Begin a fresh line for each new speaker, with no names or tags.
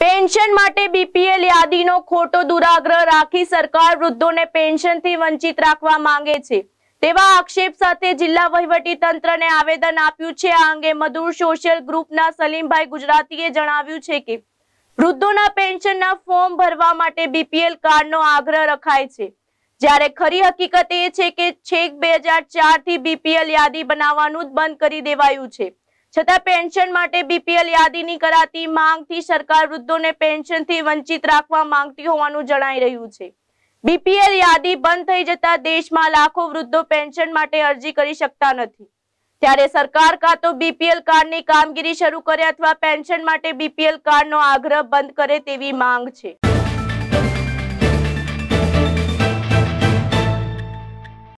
pension માટે BPL યાદીનો ખોટો દુરાગ્રહ રાખી સરકાર વૃદ્ધોને પેન્શનથી વંચિત રાખવા માંગે છે તેવા આક્ષેપ સાથે જિલ્લા વહીવટી તંત્રને આવેદન આપ્યું છે આ અંગે મધુર સોશિયલ ગ્રુપના સલીમભાઈ ગુજરાતીએ જણાવ્યું છે કે વૃદ્ધોના પેન્શનના ફોર્મ ભરવા માટે બીપીએલ કાર્ડનો આગ્રહ રખાય છે જ્યારે ખરી હકીકત એ છે કે છેક બે હજાર ચારથી બીપીએલ યાદી બનાવવાનું જ બંધ કરી દેવાયું છે છતાં પેન્શન માટે બીપીએલ યાદીની કરાતી માંગથી સરકાર વૃદ્ધોને પેન્શનથી વંચિત રાખવા માંગતી હોવાનું જણાઈ રહ્યું છે બીપીએલ યાદી બંધ થઈ જતા દેશમાં લાખો વૃદ્ધો પેન્શન માટે અરજી કરી શકતા નથી ત્યારે સરકાર કાં તો બીપીએલ કાર્ડની કામગીરી શરૂ કરે અથવા પેન્શન માટે બીપીએલ કાર્ડનો આગ્રહ બંધ કરે તેવી માંગ છે